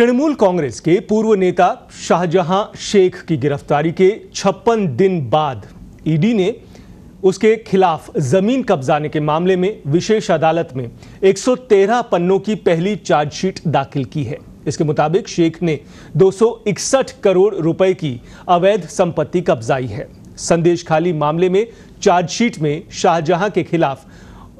तृणमूल कांग्रेस के पूर्व नेता शाहजहां शेख की गिरफ्तारी के 56 दिन बाद ईडी ने उसके खिलाफ जमीन कब्जाने के मामले में विशेष अदालत में 113 पन्नों की पहली चार्जशीट दाखिल की है इसके मुताबिक शेख ने 261 करोड़ रुपए की अवैध संपत्ति कब्जाई है संदेश खाली मामले में चार्जशीट में शाहजहां के खिलाफ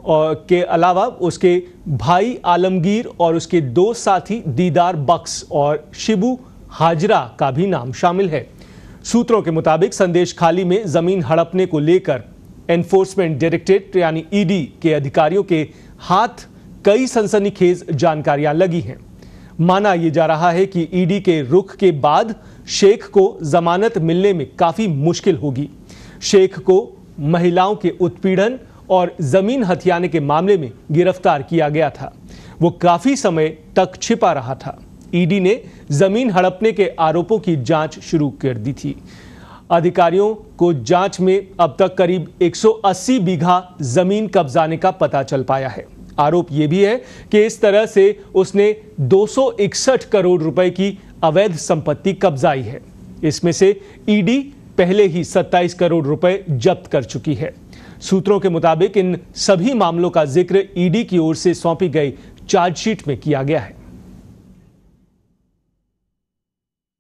और के अलावा उसके भाई आलमगीर और उसके दो साथी दीदार बक्स और शिबू हाजरा का भी नाम शामिल है सूत्रों के मुताबिक संदेश खाली में जमीन हड़पने को लेकर एनफोर्समेंट डायरेक्टरेट यानी ईडी के अधिकारियों के हाथ कई सनसनीखेज जानकारियां लगी हैं माना यह जा रहा है कि ईडी के रुख के बाद शेख को जमानत मिलने में काफी मुश्किल होगी शेख को महिलाओं के उत्पीड़न और ज़मीन हथियाने के मामले में गिरफ्तार किया गया था वो काफ़ी समय तक छिपा रहा था ईडी ने ज़मीन हड़पने के आरोपों की जांच शुरू कर दी थी अधिकारियों को जांच में अब तक करीब 180 बीघा ज़मीन कब्जाने का पता चल पाया है आरोप ये भी है कि इस तरह से उसने दो करोड़ रुपए की अवैध संपत्ति कब्जाई है इसमें से ईडी पहले ही 27 करोड़ रुपए जब्त कर चुकी है सूत्रों के मुताबिक इन सभी मामलों का जिक्र ईडी की ओर से सौंपी गई चार्जशीट में किया गया है